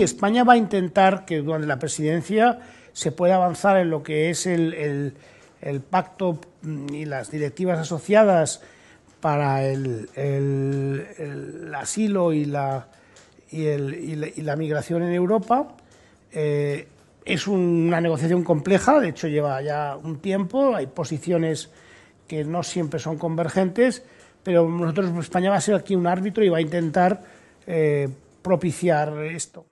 España va a intentar que durante la presidencia se pueda avanzar en lo que es el, pacto mm, y las directivas asociadas para el, asilo y la, migración en Europa. Eh, es una negociación compleja, de hecho lleva ya un tiempo, hay posiciones que no siempre son convergentes, pero nosotros España va a ser aquí un árbitro y va a intentar eh, propiciar esto.